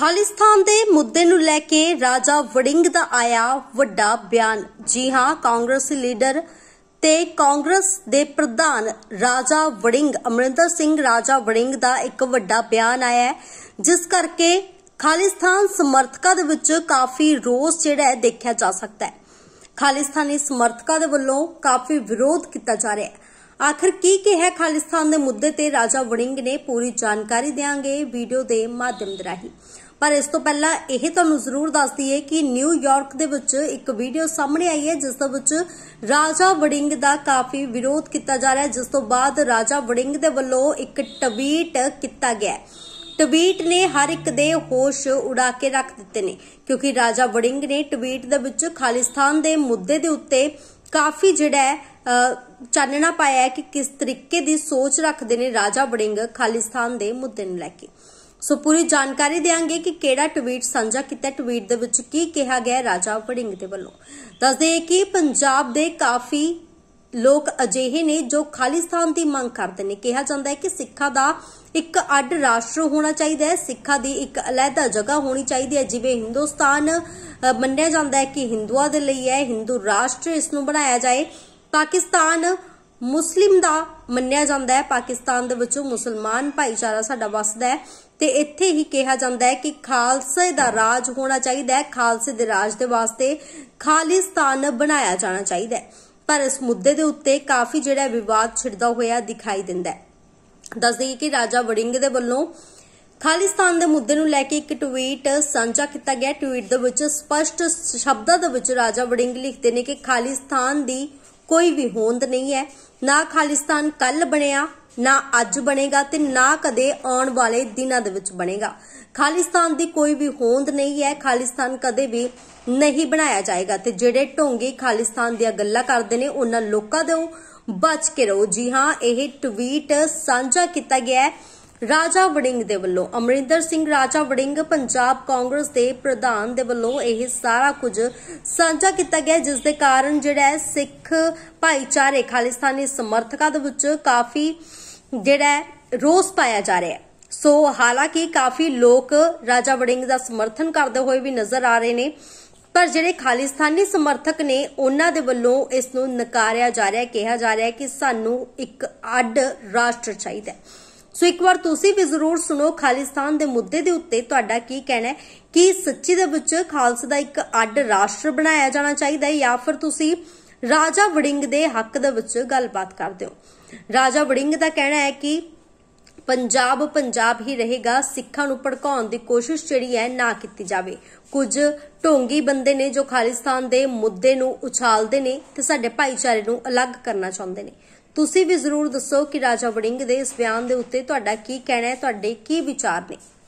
ਖਾਲਿਸਤਾਨ ਦੇ ਮੁੱਦੇ ਨੂੰ ਲੈ ਕੇ ਰਾਜਾ ਵੜਿੰਗ ਦਾ ਆਇਆ ਵੱਡਾ ਬਿਆਨ ਜੀ ਹਾਂ ਕਾਂਗਰਸ ਲੀਡਰ ਤੇ ਕਾਂਗਰਸ ਦੇ ਪ੍ਰਧਾਨ ਰਾਜਾ ਵੜਿੰਗ ਅਮਰਿੰਦਰ ਸਿੰਘ ਰਾਜਾ ਵੜਿੰਗ ਦਾ ਇੱਕ ਵੱਡਾ ਬਿਆਨ ਆਇਆ ਜਿਸ ਕਰਕੇ ਖਾਲਿਸਤਾਨ ਸਮਰਥਕਾਂ ਦੇ ਵਿੱਚ ਕਾਫੀ ਰੋਸ ਜਿਹੜਾ ਦੇਖਿਆ ਜਾ ਸਕਦਾ ਹੈ ਖਾਲਿਸਤਾਨੀ ਸਮਰਥਕਾਂ ਦੇ ਵੱਲੋਂ ਕਾਫੀ ਵਿਰੋਧ ਕੀਤਾ ਜਾ ਰਿਹਾ ਹੈ ਆਖਰ ਕੀ ਕਿਹਾ ਖਾਲਿਸਤਾਨ ਦੇ ਮੁੱਦੇ ਤੇ ਰਾਜਾ ਵੜਿੰਗ ਨੇ ਪੂਰੀ ਜਾਣਕਾਰੀ ਦੇਵਾਂਗੇ ਵੀਡੀਓ ਦੇ ਮਾਧਿਅਮ ਰਾਹੀਂ ਪਰ ਇਸ ਤੋਂ ਪਹਿਲਾਂ ਇਹ ਤੁਹਾਨੂੰ ਜ਼ਰੂਰ ਦੱਸ ਦਈਏ ਕਿ ਨਿਊਯਾਰਕ ਦੇ ਵਿੱਚ ਇੱਕ ਵੀਡੀਓ ਸਾਹਮਣੇ ਆਈ ਹੈ ਜਿਸ ਦੇ ਵਿੱਚ ਰਾਜਾ ਵੜਿੰਗ ਦਾ ਕਾਫੀ ਵਿਰੋਧ ਕੀਤਾ ਜਾ ਰਿਹਾ ਹੈ ਜਿਸ ਤੋਂ ਬਾਅਦ ਰਾਜਾ ਵੜਿੰਗ ਦੇ ਵੱਲੋਂ ਇੱਕ ਟਵੀਟ ਕੀਤਾ ਗਿਆ ਹੈ ਟਵੀਟ ਨੇ ਹਰ ਇੱਕ ਦੇ ਹੋਸ਼ ਉਡਾ ਕੇ ਰੱਖ ਦਿੱਤੇ ਨੇ ਕਿਉਂਕਿ ਰਾਜਾ ਵੜਿੰਗ ਨੇ ਟਵੀਟ ਦੇ ਵਿੱਚ ਖਾਲਿਸਤਾਨ ਦੇ ਮੁੱਦੇ ਦੇ ਉੱਤੇ ਕਾਫੀ ਜਿਹੜਾ ਹੈ ਚਾਨਣਾ ਪਾਇਆ ਹੈ ਕਿ ਕਿਸ ਤਰੀਕੇ ਦੀ ਸੋਚ ਰੱਖਦੇ ਨੇ ਰਾਜਾ ਵੜਿੰਗ ਖਾਲਿਸਤਾਨ ਦੇ ਮੁੱਦੇ ਨੂੰ ਲੈ ਕੇ ਸੋ ਪੂਰੀ ਜਾਣਕਾਰੀ ਦੇਾਂਗੇ ਕਿ ਕਿਹੜਾ ਟਵੀਟ ਸਾਂਝਾ ਕੀਤਾ ਟਵੀਟ ਦੇ ਵਿੱਚ ਕੀ ਕਿਹਾ ਗਿਆ ਰਾਜਾ ਭੜਿੰਗ ਦੇ ਵੱਲੋਂ ਦੱਸਦੇ ਕਿ ਪੰਜਾਬ ਦੇ ਕਾਫੀ ਲੋਕ ਅਜਿਹੇ ਨੇ ਜੋ ਖਾਲਿਸਤਾਨ ਦੀ ਮੰਗ ਕਰਦੇ ਨੇ ਕਿਹਾ ਜਾਂਦਾ ਹੈ ਕਿ ਸਿੱਖਾਂ ਦਾ ਇੱਕ ਅੱਡ ਰਾਸ਼ਟਰ ਹੋਣਾ ਚਾਹੀਦਾ ਹੈ ਸਿੱਖਾਂ ਦੀ ਇੱਕ ਅਲੱਗਾ ਜਗ੍ਹਾ ਹੋਣੀ ਚਾਹੀਦੀ ਹੈ ਜਿਵੇਂ ਹਿੰਦੁਸਤਾਨ ਮੰਨਿਆ ਜਾਂਦਾ ਹੈ ਕਿ ਹਿੰਦੂਆਂ ਦੇ ਲਈ ਹੈ ਹਿੰਦੂ ਰਾਸ਼ਟਰ ਇਸ ਨੂੰ ਬਣਾਇਆ ਜਾਏ ਪਾਕਿਸਤਾਨ ਮੁਸਲਿਮ ਦਾ ਮੰਨਿਆ ਜਾਂਦਾ ਹੈ ਪਾਕਿਸਤਾਨ ਦੇ ਵਿੱਚੋਂ ਮੁਸਲਮਾਨ ਭਾਈਚਾਰਾ ਸਾਡਾ ਵੱਸਦਾ ਹੈ ਤੇ ਇੱਥੇ ਹੀ ਕਿਹਾ ਜਾਂਦਾ ਹੈ ਕਿ ਖਾਲਸੇ ਦਾ ਰਾਜ ਹੋਣਾ ਚਾਹੀਦਾ ਹੈ ਖਾਲਸੇ ਦੇ ਰਾਜ ਦੇ ਵਾਸਤੇ ਖਾਲਿਸਤਾਨ ਬਣਾਇਆ ਜਾਣਾ ਚਾਹੀਦਾ ਹੈ ਪਰ ਇਸ ਮੁੱਦੇ ਦੇ ਉੱਤੇ ਕਾਫੀ ਜਿਹੜਾ ਵਿਵਾਦ ਛਿੜਦਾ ਹੋਇਆ ਦਿਖਾਈ ਦਿੰਦਾ ਹੈ ਦੱਸ ਕਿ ਰਾਜਾ ਵੜਿੰਗ ਦੇ ਵੱਲੋਂ ਖਾਲਿਸਤਾਨ ਦੇ ਮੁੱਦੇ ਨੂੰ ਲੈ ਕੇ ਇੱਕ ਟਵੀਟ ਸਾਂਝਾ ਕੀਤਾ ਗਿਆ ਟਵੀਟ ਦੇ ਵਿੱਚ ਸਪਸ਼ਟ ਸ਼ਬਦਾਂ ਦੇ ਵਿੱਚ ਰਾਜਾ ਵੜਿੰਗ ਲਿਖਦੇ ਨੇ ਕਿ ਖਾਲਿਸਤਾਨ ਦੀ ਕੋਈ ਵੀ ਹੋਂਦ ਨਹੀਂ ਹੈ ਨਾ ਖਾਲਿਸਤਾਨ ਕੱਲ ਬਣਿਆ ਨਾ ਅੱਜ ਬਣੇਗਾ ਤੇ ਨਾ ਕਦੇ ਆਉਣ ਵਾਲੇ ਦਿਨਾਂ ਦੇ ਵਿੱਚ ਬਣੇਗਾ ਖਾਲਿਸਤਾਨ ਦੀ ਕੋਈ ਵੀ ਹੋਂਦ ਨਹੀਂ ਹੈ ਖਾਲਿਸਤਾਨ ਕਦੇ ਵੀ ਨਹੀਂ ਬਣਾਇਆ ਜਾਏਗਾ ਤੇ ਜਿਹੜੇ ਢੋਂਗੇ ਖਾਲਿਸਤਾਨ ਦੀਆਂ ਗੱਲਾਂ ਕਰਦੇ ਨੇ ਉਹਨਾਂ ਲੋਕਾਂ ਦੇ ਬਚ ਕੇ ਰਹੋ ਜੀ ਹਾਂ ਇਹ ਟਵੀਟ ਸਾਂਝਾ ਕੀਤਾ ਗਿਆ ਹੈ ਰਾਜਾ ਵੜਿੰਗ ਦੇ ਵੱਲੋਂ ਅਮਰਿੰਦਰ ਸਿੰਘ ਰਾਜਾ ਵੜਿੰਗ ਪੰਜਾਬ ਕਾਂਗਰਸ ਦੇ ਪ੍ਰਧਾਨ ਦੇ ਵੱਲੋਂ ਇਹ ਸਾਰਾ ਕੁਝ ਸਾਂਝਾ ਕੀਤਾ ਗਿਆ ਜਿਸ ਦੇ ਕਾਰਨ ਜਿਹੜਾ ਸਿੱਖ ਭਾਈਚਾਰੇ ਖਾਲਿਸਤਾਨੀ ਸਮਰਥਕਾਂ ਦੇ ਵਿੱਚ ਕਾਫੀ ਜਿਹੜਾ ਰੋਸ ਪਾਇਆ ਜਾ ਰਿਹਾ ਸੋ ਹਾਲਾਂਕਿ ਕਾਫੀ ਲੋਕ ਰਾਜਾ ਵੜਿੰਗ ਦਾ ਸਮਰਥਨ ਕਰਦੇ ਹੋਏ ਵੀ ਨਜ਼ਰ ਆ ਰਹੇ ਨੇ ਪਰ ਜਿਹੜੇ ਖਾਲਿਸਤਾਨੀ ਸਮਰਥਕ ਨੇ ਉਹਨਾਂ ਦੇ ਵੱਲੋਂ ਇਸ ਨੂੰ ਨਕਾਰਿਆ ਜਾ ਰਿਹਾ ਕਿਹਾ ਜਾ ਰਿਹਾ ਕਿ ਸਾਨੂੰ ਇੱਕ ਅੱਡ ਰਾਸ਼ਟਰ ਚਾਹੀਦਾ ਸੋ ਇੱਕ ਵਾਰ ਤੁਸੀਂ ਵੀ ਜ਼ਰੂਰ ਸੁਣੋ ਖਾਲਿਸਤਾਨ ਦੇ ਮੁੱਦੇ ਦੇ ਉੱਤੇ ਤੁਹਾਡਾ ਕੀ ਕਹਿਣਾ ਹੈ ਕਿ ਸੱਚੀ ਦੇ ਵਿੱਚ ਖਾਲਸਾ ਦਾ ਇੱਕ ਅੱਡ ਰਾਸ਼ਟਰ ਬਣਾਇਆ ਜਾਣਾ ਚਾਹੀਦਾ ਹੈ ਜਾਂ ਫਿਰ ਤੁਸੀਂ ਰਾਜਾ ਵੜਿੰਗ ਦੇ ਹੱਕ ਦੇ ਵਿੱਚ ਗੱਲਬਾਤ ਕਰਦੇ ਹਾਂ ਰਾਜਾ ਵੜਿੰਗ ਦਾ ਕਹਿਣਾ ਹੈ ਕਿ ਪੰਜਾਬ ਪੰਜਾਬ ਹੀ ਰਹੇਗਾ ਸਿੱਖਾਂ ਨੂੰ ਭੜਕਾਉਣ ਦੀ ਕੋਸ਼ਿਸ਼ ਜਿਹੜੀ ਹੈ ਨਾ ਕੀਤੀ ਜਾਵੇ ਕੁਝ ਢੋਂਗੀ ਬੰਦੇ ਨੇ ਜੋ ਖਾਲਿਸਤਾਨ ਦੇ ਮੁੱਦੇ ਨੂੰ ਉਛਾਲਦੇ ਨੇ ਤੇ ਸਾਡੇ ਭਾਈਚਾਰੇ ਨੂੰ ਅਲੱਗ ਕਰਨਾ ਚਾਹੁੰਦੇ ਨੇ ਤੁਸੀਂ ਵੀ ਜ਼ਰੂਰ ਦੱਸੋ ਕਿ ਰਾਜਾ ਵੜਿੰਗ ਦੇ ਇਸ ਬਿਆਨ ਦੇ ਉੱਤੇ ਤੁਹਾਡਾ ਕੀ ਕਹਿਣਾ ਹੈ ਤੁਹਾਡੇ ਕੀ ਵਿਚਾਰ ਨੇ